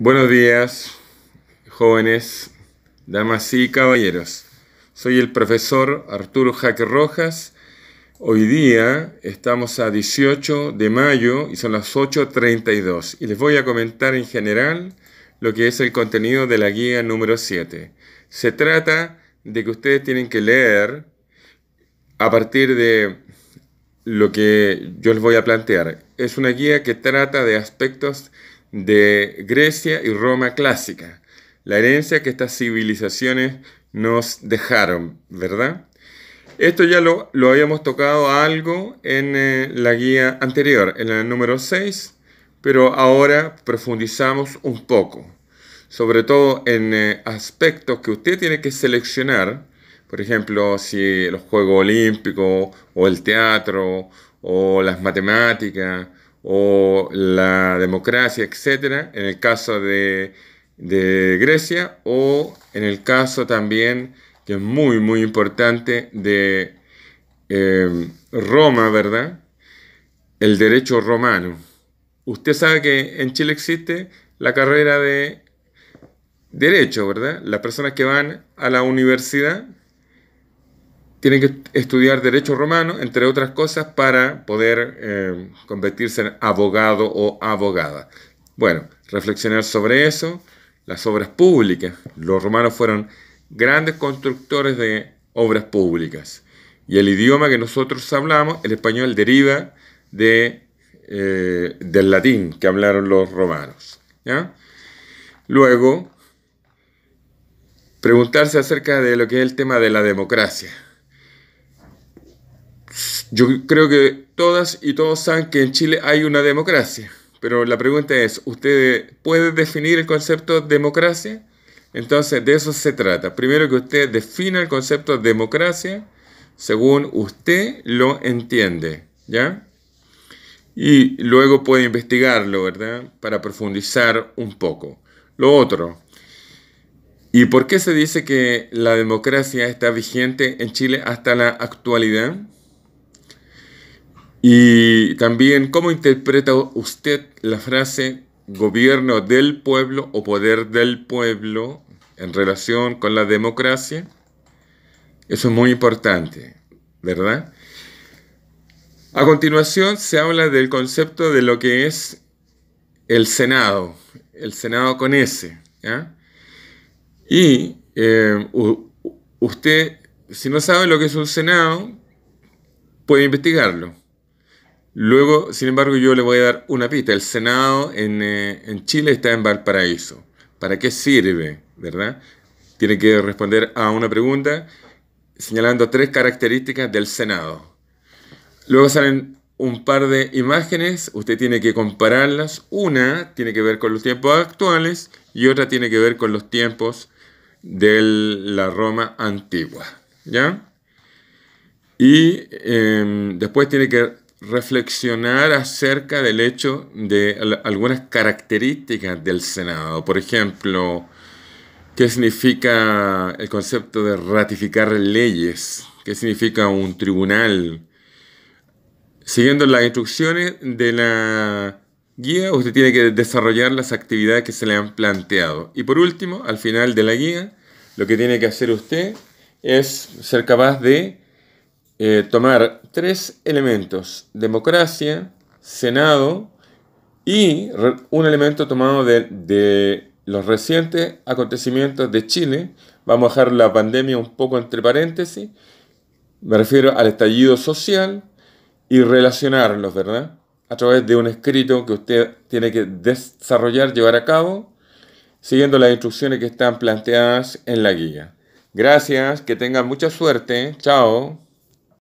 Buenos días, jóvenes, damas y caballeros. Soy el profesor Arturo Jaque Rojas. Hoy día estamos a 18 de mayo y son las 8.32 y les voy a comentar en general lo que es el contenido de la guía número 7. Se trata de que ustedes tienen que leer a partir de lo que yo les voy a plantear. Es una guía que trata de aspectos de Grecia y Roma clásica, la herencia que estas civilizaciones nos dejaron, ¿verdad? Esto ya lo, habíamos tocado algo en eh, la guía anterior, en el número 6, pero ahora profundizamos un poco, sobre todo en eh, aspectos que usted tiene que seleccionar, por ejemplo, si los Juegos Olímpicos o el teatro o las matemáticas o la democracia, etcétera, en el caso de, Grecia, o en el caso también, que es muy, muy importante, de em, Roma, ¿verdad? El derecho romano. Usted sabe que en Chile existe la carrera de derecho, ¿verdad? Las personas que van a la universidad tienen que estudiar derecho romano, entre otras cosas, para poder eh, convertirse en abogado o abogada. Bueno, reflexionar sobre eso, las obras públicas. Los romanos fueron grandes constructores de obras públicas. Y el idioma que nosotros hablamos, el español, deriva eh, del latín que hablaron los romanos. Luego, preguntarse acerca de lo que es el tema de la democracia. Yo creo que todas y todos saben que en Chile hay una democracia, pero la pregunta es, ¿usted puede definir el concepto democracia? Entonces, de eso se trata. Primero que usted defina el concepto democracia según usted lo entiende, ¿ya? Y luego puede investigarlo, ¿verdad? Para profundizar un poco. Lo otro, ¿y por qué se dice que la democracia está vigente en Chile hasta la actualidad? Y también, ¿cómo interpreta usted la frase gobierno del pueblo o poder del pueblo en relación con la democracia? Eso es muy importante, ¿verdad? A continuación se habla del concepto de lo que es el Senado, el Senado con S. Y eh, usted, si no sabe lo que es un Senado, puede investigarlo. Luego, sin embargo, yo le voy a dar una pista. El Senado eh, en, Chile está en Valparaíso. ¿Para qué sirve? ¿Verdad? Tiene que responder a una pregunta señalando tres características del Senado. Luego salen un par de imágenes, usted tiene que compararlas. Una tiene que ver con los tiempos actuales y otra tiene que ver con los tiempos de la Roma antigua. ¿Ya? Y em, después tiene que reflexionar acerca del hecho de algunas características del Senado. Por ejemplo, ¿qué significa el concepto de ratificar leyes? ¿Qué significa un tribunal? Siguiendo las instrucciones de la guía, usted tiene que desarrollar las actividades que se le han planteado. Y por último, al final de la guía, lo que tiene que hacer usted es ser capaz de eh, tomar tres elementos, democracia, Senado y un elemento tomado de, de los recientes acontecimientos de Chile. Vamos a dejar la pandemia un poco entre paréntesis. Me refiero al estallido social y relacionarlos, ¿verdad? A través de un escrito que usted tiene que desarrollar, llevar a cabo, siguiendo las instrucciones que están planteadas en la guía. Gracias, que tengan mucha suerte. Chao.